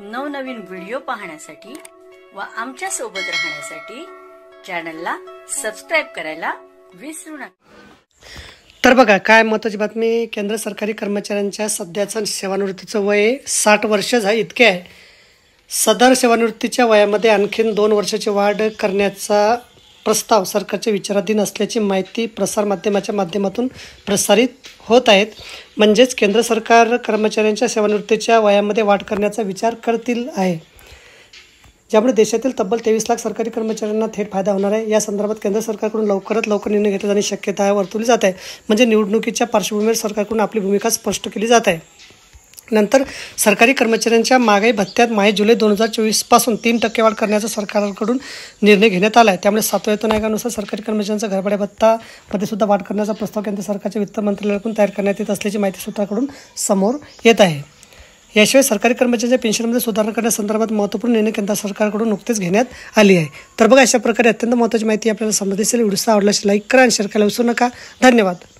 नवनवीन व्हिडिओ पाहण्यासाठी व आमच्या सोबत राहण्यासाठी चॅनलला सबस्क्राईब करायला विसरू नका तर बघा काय महत्वाची बातमी केंद्र सरकारी कर्मचाऱ्यांच्या सध्याचं सेवानिवृत्तीचं वय साठ वर्ष झा इतके आहे सदर सेवानिवृत्तीच्या वयामध्ये आणखीन दोन वर्षाची वाढ करण्याचा प्रस्ताव सरकारच्या विचाराधीन असल्याची माहिती प्रसारमाध्यमाच्या माध्यमातून प्रसारित होत आहेत म्हणजेच केंद्र सरकार कर्मचाऱ्यांच्या सेवानिवृत्तीच्या वयामध्ये वाढ करण्याचा विचार करतील आहे ज्यामुळे देशातील तब्बल तेवीस लाख सरकारी कर्मचाऱ्यांना थेट फायदा होणार आहे या संदर्भात केंद्र सरकारकडून लवकरात लवकर निर्णय घेतला जाण्याची शक्यता वर्तवली जात आहे म्हणजे निवडणुकीच्या पार्श्वभूमीवर सरकारकडून आपली भूमिका स्पष्ट केली जात आहे नंतर सरकारी कर्मचाऱ्यांच्या महागाई भत्त्यात माहे जुलै दोन हजार चोवीसपासून तीन टक्के वाढ करण्याचा सरकारकडून निर्णय घेण्यात आला आहे त्यामुळे सातव्या वेतन आयोगानुसार सरकारी कर्मचाऱ्यांचा घरभाड्या भत्तामध्ये सुद्धा वाढ करण्याचा प्रस्ताव केंद्र सरकारच्या वित्त मंत्रालयाकडून तयार करण्यात येत असल्याची माहिती सूत्राकडून समोर येत आहे याशिवाय सरकारी कर्मचाऱ्यांच्या पेन्शनमध्ये सुधारणा करण्यासंदर्भात महत्त्वपूर्ण निर्णय केंद्र सरकारकडून नुकतेच घेण्यात आली आहे तर बघा अशा प्रकारे अत्यंत महत्त्वाची माहिती आपल्याला समजत असेल व्हिडिओ आवडल्याशी लाईक करा आणि शेअर करायला विसरू नका धन्यवाद